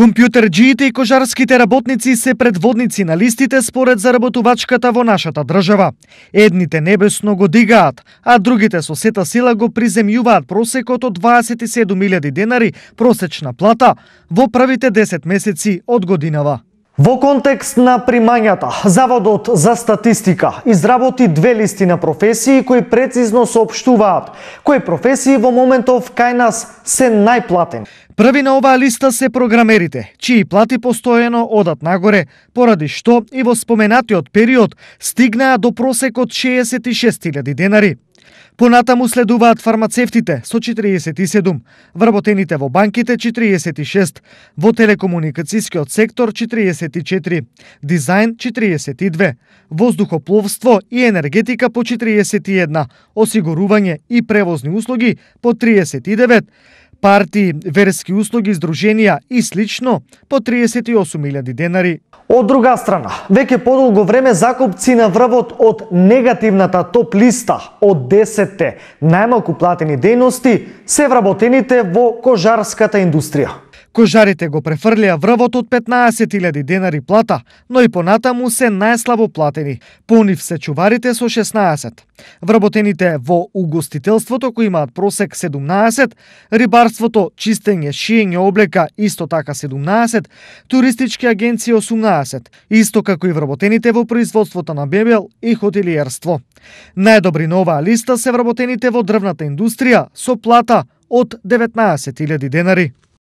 Компјутерџиите и кожарските работници се предводници на листите според заработувачката во нашата држава. Едните небесно го дигаат, а другите со сета сила го приземјуваат просекот од 27.000 денари просечна плата во првите 10 месеци од годинава. Во контекст на примањата, Заводот за статистика изработи две листи на професии кои прецизно сообштуваат кои професии во моментов кај нас се најплатени. Први на оваа листа се програмерите, чии плати постојано одат нагоре, поради што и во споменатиот период стигнаа до просекот 66.000 денари. Понатаму следуваат фармацевтите со 47, вработените во банките 46, во телекомуникацискиот сектор 44, дизајн 42, воздухопловство и енергетика по 41, осигурување и превозни услуги по 39, партии, верски услуги, здруженија и слично по 38.000 денари. Од друга страна, веќе подолго време закупци на врвот од негативната топ листа од 10 најмалку платени дејности се вработените во кожарската индустрија. Кожарите го префрлија врвот од 15.000 денари плата, но и понатаму се најслабо платени. По нив се чуварите со 16. Вработените во угостителството кои имаат просек 17, рибарството, чистење, шиење облека исто така 17, туристички агенции 18, исто како и вработените во производството на бебел и хотелиерство. Најдобри на оваа листа се вработените во дрвната индустрија со плата од 19.000 денари.